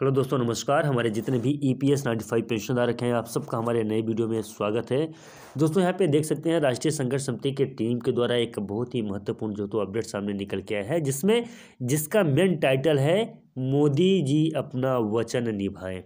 hello दोस्तों नमस्कार हमारे जितने भी E e P S ninety five पेंशनधारक हैं आप सबका हमारे नए वीडियो में स्वागत है दोस्तों यहाँ पे देख सकते हैं राष्ट्रीय संघर्ष समिति के टीम के द्वारा एक बहुत ही महत्वपूर्ण जो तो अपडेट सामने निकल के आया है जिसमें जिसका मेन टाइटल है मोदी जी अपना वचन निभाएं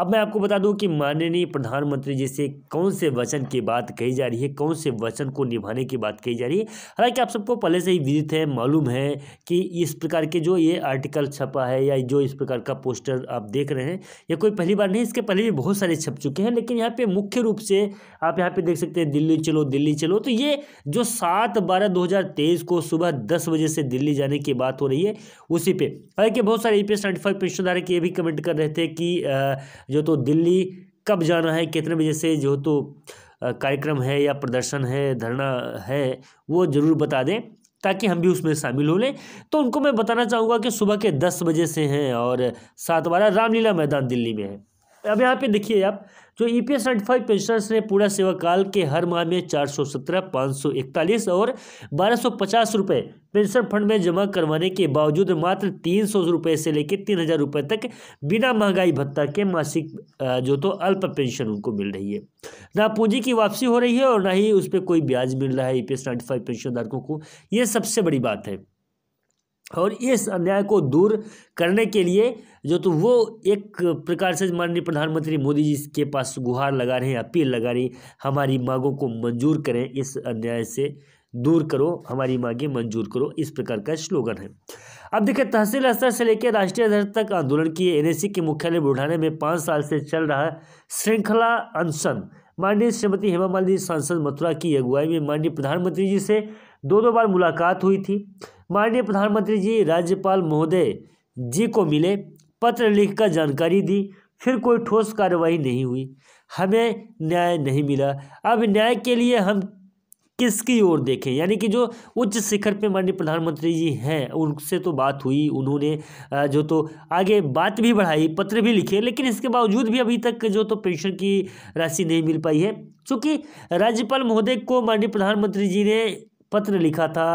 अब मैं आपको बता दूं कि माननीय प्रधानमंत्री जी से कौन से वचन की बात कही जा रही है कौन से वचन को निभाने की बात कही जा रही है हालांकि आप सबको पहले से ही विदित है मालूम है कि इस प्रकार के जो ये आर्टिकल छपा है या जो इस प्रकार का पोस्टर आप देख रहे हैं ये कोई पहली बार नहीं इसके पहले भी बहुत सारे छप चुके हैं लेकिन यहाँ पर मुख्य रूप से आप यहाँ पर देख सकते हैं दिल्ली चलो दिल्ली चलो तो ये जो सात बारह दो को सुबह दस बजे से दिल्ली जाने की बात हो रही है उसी पर हालांकि बहुत सारे वहीं पे सेवेंटी फाइव पेंशनदार के ये भी कमेंट कर रहे थे कि जो तो दिल्ली कब जाना है कितने बजे से जो तो कार्यक्रम है या प्रदर्शन है धरना है वो ज़रूर बता दें ताकि हम भी उसमें शामिल हो लें तो उनको मैं बताना चाहूँगा कि सुबह के दस बजे से हैं और सात बारह रामलीला मैदान दिल्ली में है अब यहाँ पे देखिए आप जो E P S certified pensioners ने पूरा सेवाकाल के हर माह में चार सौ सत्रह पाँच सौ इकतालीस और बारह सौ पचास रुपये पेंशन फंड में जमा करवाने के बावजूद मात्र तीन सौ रुपये से लेकर तीन हज़ार रुपये तक बिना महंगाई भत्ता के मासिक जो तो अल्प पेंशन उनको मिल रही है ना पूंजी की वापसी हो रही है और ना ही उस पर कोई ब्याज मिल रहा है ई पी एस सर्टिफाइड पेंशनधारकों को ये सबसे बड़ी बात है और इस अन्याय को दूर करने के लिए जो तो वो एक प्रकार से माननीय प्रधानमंत्री मोदी जी के पास गुहार लगा रहे हैं अपील लगा रही हमारी मांगों को मंजूर करें इस अन्याय से दूर करो हमारी मांगे मंजूर करो इस प्रकार का स्लोगन है अब देखिए तहसील स्तर से लेकर राष्ट्रीय स्तर तक आंदोलन की एनएससी के मुख्यालय बुढ़ाने में पाँच साल से चल रहा श्रृंखला अनशन माननीय श्रीमती हेमा मालिनी सांसद मथुरा की अगुवाई में माननीय प्रधानमंत्री जी से दो दो बार मुलाकात हुई थी माननीय प्रधानमंत्री जी राज्यपाल महोदय जी को मिले पत्र लिखकर जानकारी दी फिर कोई ठोस कार्रवाई नहीं हुई हमें न्याय नहीं मिला अब न्याय के लिए हम किसकी ओर देखें यानी कि जो उच्च शिखर पे माननीय प्रधानमंत्री जी हैं उनसे तो बात हुई उन्होंने जो तो आगे बात भी बढ़ाई पत्र भी लिखे लेकिन इसके बावजूद भी अभी तक जो तो पेंशन की राशि नहीं मिल पाई है चूँकि राज्यपाल महोदय को माननीय प्रधानमंत्री जी ने पत्र लिखा था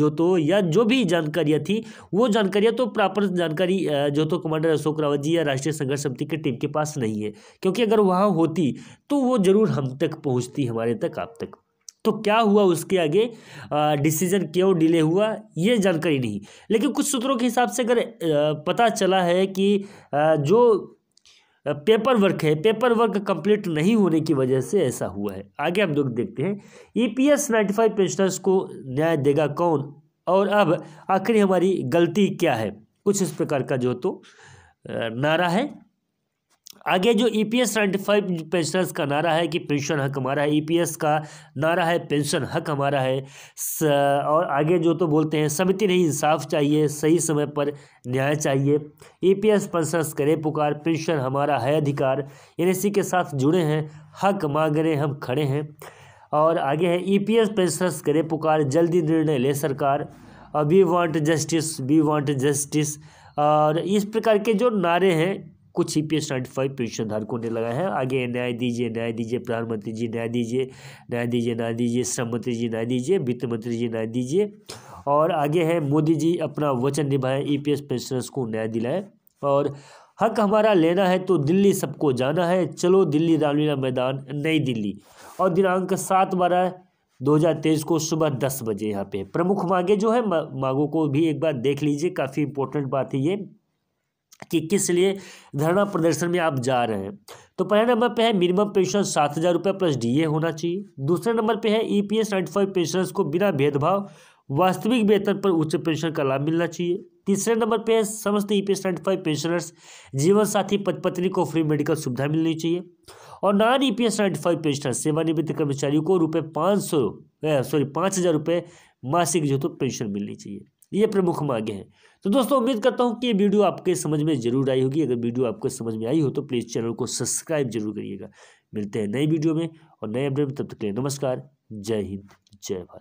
जो तो या जो भी जानकारियाँ थी वो जानकारियाँ तो प्रॉपर जानकारी जो तो कमांडर अशोक रावत जी या राष्ट्रीय संघर्ष समिति की टीम के पास नहीं है क्योंकि अगर वहाँ होती तो वो ज़रूर हम तक पहुँचती हमारे तक आप तक तो क्या हुआ उसके आगे डिसीजन क्यों डिले हुआ ये जानकारी नहीं लेकिन कुछ सूत्रों के हिसाब से अगर पता चला है कि आ, जो पेपर वर्क है पेपर वर्क कंप्लीट नहीं होने की वजह से ऐसा हुआ है आगे हम लोग देखते हैं E P S ninety five pensioners को न्याय देगा कौन और अब आखिरी हमारी गलती क्या है कुछ इस प्रकार का जो तो नारा है आगे जो E P S ninety five pensioners का नारा है कि पेंशन हक हमारा है ई पी एस का नारा है पेंशन हक हमारा है स, और आगे जो तो बोलते हैं समिति नहीं इंसाफ चाहिए सही समय पर न्याय चाहिए ई पी एस पेंशनर्स करे पुकार पेंशन हमारा है अधिकार एन इसी के साथ जुड़े हैं हक मांग रहे हम खड़े हैं और आगे है ई पी एस पेंशनर्स करे पुकार जल्दी निर्णय ले सरकार we want justice we want justice और इस प्रकार के जो नारे हैं कुछ E P S ninety five pension धारकों ने लगाया है आगे न्याय दीजिए न्याय दीजिए प्रधानमंत्री जी न्याय दीजिए न्याय दीजिए न्याय दीजिए श्रम मंत्री जी न्याय दीजिए वित्त मंत्री जी न्याय दीजिए और आगे है मोदी जी अपना वचन निभाएं ई पी एस पेंशनर्स को न्याय दिलाए और हक हमारा लेना है तो दिल्ली सबको जाना है चलो दिल्ली रामलीला मैदान नई दिल्ली और दिनांक सात बारह दो हज़ार तेईस को सुबह दस बजे यहाँ पे प्रमुख मांगे जो है मांगों को भी एक बार देख लीजिए काफ़ी इंपॉर्टेंट बात है ये कि किस लिए धरना प्रदर्शन में आप जा रहे हैं तो पहले नंबर पे है मिनिमम पेंशन सात हज़ार रुपये प्लस डीए होना चाहिए दूसरे नंबर पे है ईपीएस नाइन्टी फाइव पेंशनर्स को बिना भेदभाव वास्तविक वेतन पर उच्च पेंशन का लाभ मिलना चाहिए तीसरे नंबर पे है समस्त E P S ninety five pensioners जीवन साथी पद पत्नी को फ्री मेडिकल सुविधा मिलनी चाहिए और non E P S ninety five सेवानिवृत्त कर्मचारियों को रुपये पाँच सौ सॉरी पाँच हज़ार रुपये मासिक जो तो पेंशन मिलनी चाहिए ये प्रमुख मार्ग हैं तो दोस्तों उम्मीद करता हूँ कि ये वीडियो आपके समझ में जरूर आई होगी अगर वीडियो आपको समझ में आई हो तो प्लीज़ चैनल को सब्सक्राइब जरूर करिएगा मिलते हैं नई वीडियो में और नए अपडेट में तब तक के लिए नमस्कार जय हिंद जय भारत